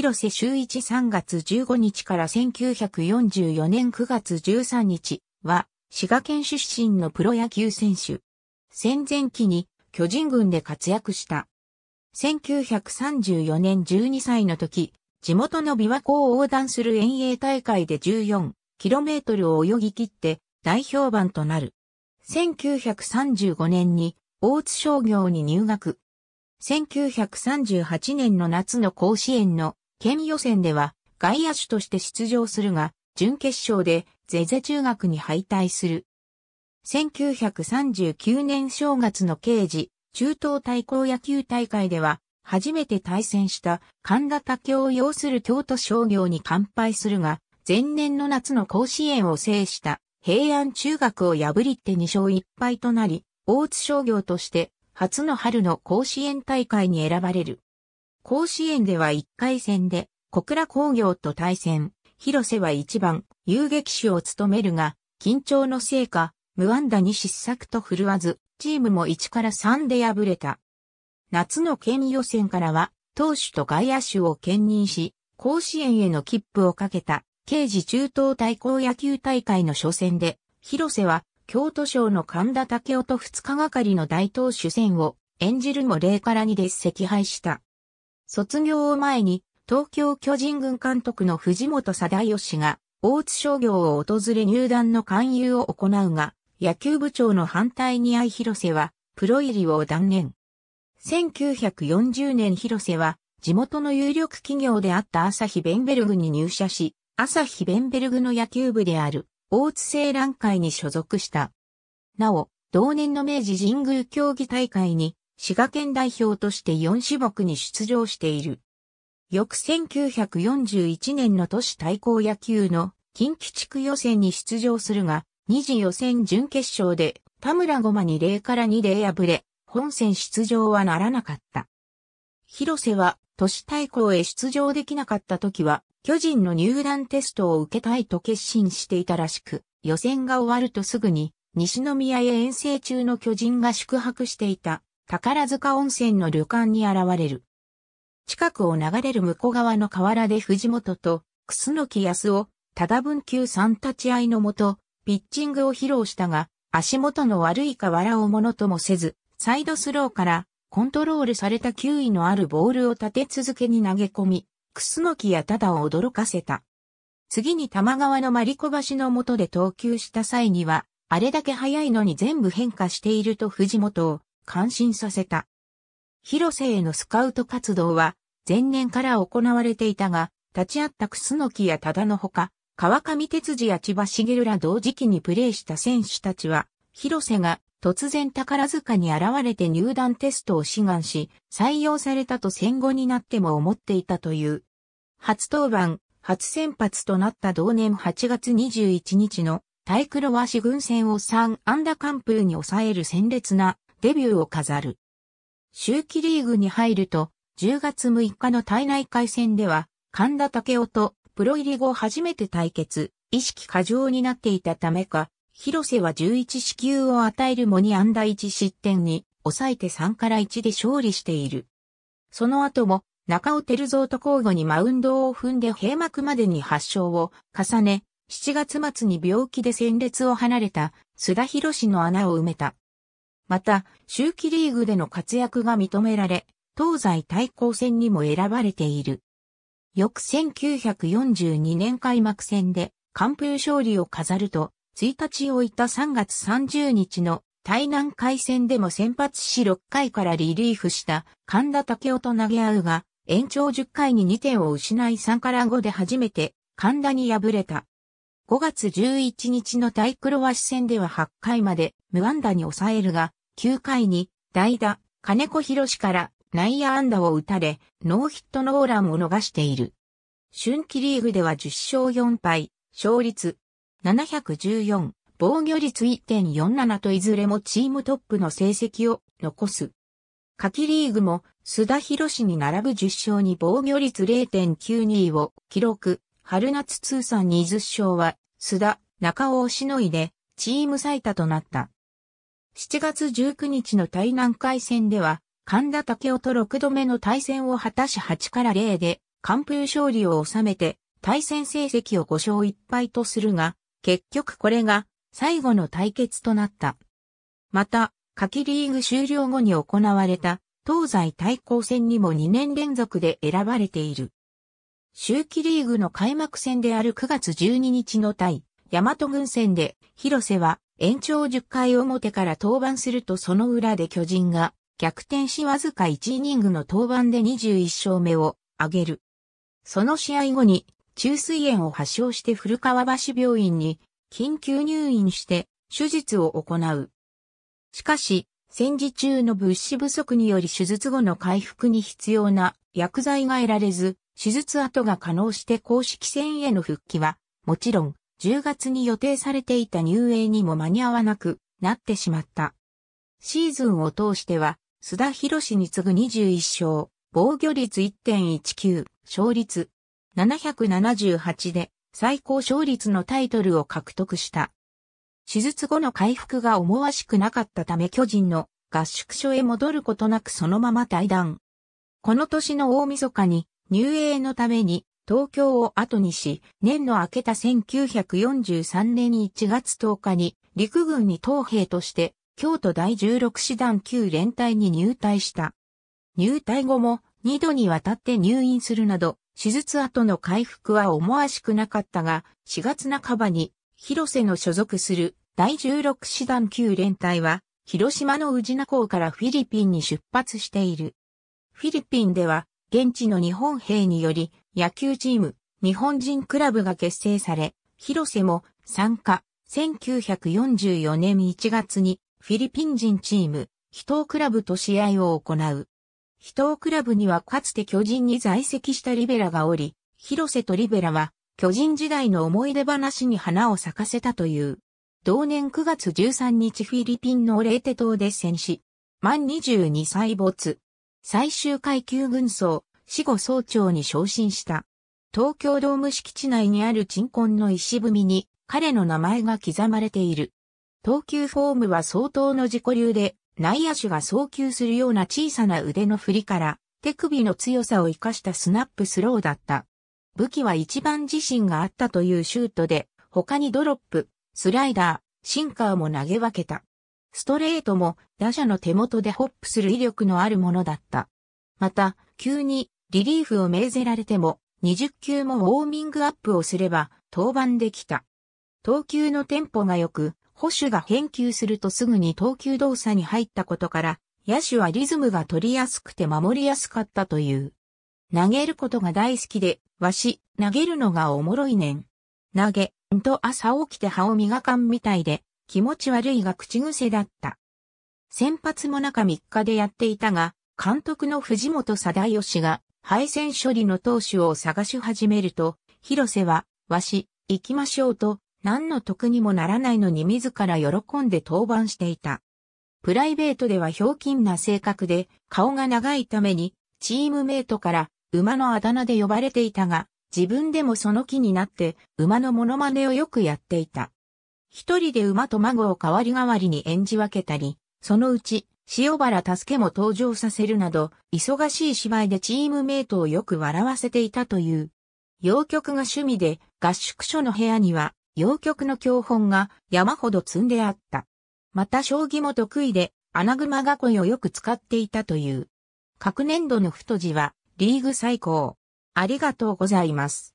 広瀬修一3月15日から1944年9月13日は、滋賀県出身のプロ野球選手。戦前期に巨人軍で活躍した。1934年12歳の時、地元の琵琶湖を横断する遠泳大会で 14km を泳ぎ切って代表番となる。1935年に大津商業に入学。1938年の夏の甲子園の県予選では外野手として出場するが、準決勝でゼゼ中学に敗退する。1939年正月の刑事、中東対抗野球大会では、初めて対戦した神田竹を擁する京都商業に完敗するが、前年の夏の甲子園を制した平安中学を破りって2勝1敗となり、大津商業として初の春の甲子園大会に選ばれる。甲子園では1回戦で小倉工業と対戦、広瀬は1番、遊撃手を務めるが、緊張のせいか、無安打に失策と振るわず、チームも1から3で敗れた。夏の県予選からは、投手と外野手を兼任し、甲子園への切符をかけた、刑事中東対抗野球大会の初戦で、広瀬は、京都省の神田武雄と2日がかりの大投手戦を、演じるも0から2で惜敗した。卒業を前に、東京巨人軍監督の藤本貞義が、大津商業を訪れ入団の勧誘を行うが、野球部長の反対に愛広瀬は、プロ入りを断念。1940年広瀬は、地元の有力企業であった朝日ベンベルグに入社し、朝日ベンベルグの野球部である、大津青蘭会に所属した。なお、同年の明治神宮競技大会に、滋賀県代表として4種目に出場している。翌1941年の都市対抗野球の近畿地区予選に出場するが、2次予選準決勝で田村ごまに0から2で敗れ、本戦出場はならなかった。広瀬は都市対抗へ出場できなかった時は、巨人の入団テストを受けたいと決心していたらしく、予選が終わるとすぐに、西宮へ遠征中の巨人が宿泊していた宝塚温泉の旅館に現れる。近くを流れる向こう側の河原で藤本と、楠木康夫、ただ久さん立ち合いのもと、ピッチングを披露したが、足元の悪い河原をものともせず、サイドスローからコントロールされた球威のあるボールを立て続けに投げ込み、楠木やただを驚かせた。次に玉川のマリコ橋のもとで投球した際には、あれだけ速いのに全部変化していると藤本を感心させた。広瀬へのスカウト活動は前年から行われていたが、立ち会った楠木や忠のほか、川上哲司や千葉茂ら同時期にプレーした選手たちは、広瀬が突然宝塚に現れて入団テストを志願し、採用されたと戦後になっても思っていたという。初登板、初先発となった同年8月21日のタイクロワシ軍戦を3アンダ完封に抑える鮮烈なデビューを飾る。周期リーグに入ると、10月6日の体内回戦では、神田武雄とプロ入り後初めて対決、意識過剰になっていたためか、広瀬は11死球を与えるもに安打1失点に、抑えて3から1で勝利している。その後も、中尾照蔵と交互にマウンドを踏んで閉幕までに発症を重ね、7月末に病気で戦列を離れた須田博士の穴を埋めた。また、周期リーグでの活躍が認められ、東西対抗戦にも選ばれている。翌1942年開幕戦で完封勝利を飾ると、1日をいた3月30日の対南海戦でも先発し6回からリリーフした神田武雄と投げ合うが、延長10回に2点を失い3から5で初めて神田に敗れた。5月11日の対クロワシ戦では8回まで無安打に抑えるが、9回に代打、金子博士から内野安打を打たれ、ノーヒットノーランを逃している。春季リーグでは10勝4敗、勝率714、防御率1.47といずれもチームトップの成績を残す。夏季リーグも須田博士に並ぶ10勝に防御率0.92を記録。春夏通算20勝は須田、中尾をしのいでチーム最多となった。7月19日の対南海戦では、神田武雄と6度目の対戦を果たし8から0で、完封勝利を収めて、対戦成績を5勝1敗とするが、結局これが最後の対決となった。また、夏季リーグ終了後に行われた東西対抗戦にも2年連続で選ばれている。秋季リーグの開幕戦である9月12日の対、大和軍戦で、広瀬は延長10回表から登板するとその裏で巨人が逆転しわずか1イニングの登板で21勝目を挙げる。その試合後に中水炎を発症して古川橋病院に緊急入院して手術を行う。しかし、戦時中の物資不足により手術後の回復に必要な薬剤が得られず、手術後が可能して公式戦への復帰は、もちろん10月に予定されていた入営にも間に合わなくなってしまった。シーズンを通しては、須田博士に次ぐ21勝、防御率1.19、勝率778で最高勝率のタイトルを獲得した。手術後の回復が思わしくなかったため巨人の合宿所へ戻ることなくそのまま退団。この年の大晦日に入営のために東京を後にし、年の明けた1943年1月10日に陸軍に東兵として京都第16師団旧連隊に入隊した。入隊後も2度にわたって入院するなど、手術後の回復は思わしくなかったが、4月半ばに広瀬の所属する第16師団旧連隊は、広島の宇品港からフィリピンに出発している。フィリピンでは、現地の日本兵により、野球チーム、日本人クラブが結成され、広瀬も参加。1944年1月にフィリピン人チーム、秘湯クラブと試合を行う。秘湯クラブにはかつて巨人に在籍したリベラがおり、広瀬とリベラは巨人時代の思い出話に花を咲かせたという。同年9月13日フィリピンのレーテ島で戦死。満22歳没。最終階級軍曹、死後総長に昇進した。東京ドーム敷地内にある鎮魂の石踏みに彼の名前が刻まれている。投球フォームは相当の自己流で、内野手が送球するような小さな腕の振りから、手首の強さを生かしたスナップスローだった。武器は一番自信があったというシュートで、他にドロップ、スライダー、シンカーも投げ分けた。ストレートも打者の手元でホップする威力のあるものだった。また、急にリリーフを命ぜられても、20球もウォーミングアップをすれば、登板できた。投球のテンポが良く、保守が返球するとすぐに投球動作に入ったことから、野手はリズムが取りやすくて守りやすかったという。投げることが大好きで、わし、投げるのがおもろいねん。投げ、んと朝起きて歯を磨かんみたいで、気持ち悪いが口癖だった。先発も中3日でやっていたが、監督の藤本貞義が配線処理の投手を探し始めると、広瀬は、わし、行きましょうと、何の得にもならないのに自ら喜んで登板していた。プライベートではひょうきんな性格で、顔が長いために、チームメイトから馬のあだ名で呼ばれていたが、自分でもその気になって馬のモノマネをよくやっていた。一人で馬と孫を代わり代わりに演じ分けたり、そのうち塩原助けも登場させるなど、忙しい芝居でチームメイトをよく笑わせていたという。洋曲が趣味で、合宿所の部屋には、洋曲の教本が山ほど積んであった。また将棋も得意で、穴熊囲いをよく使っていたという。各年度の太字は、リーグ最高。ありがとうございます。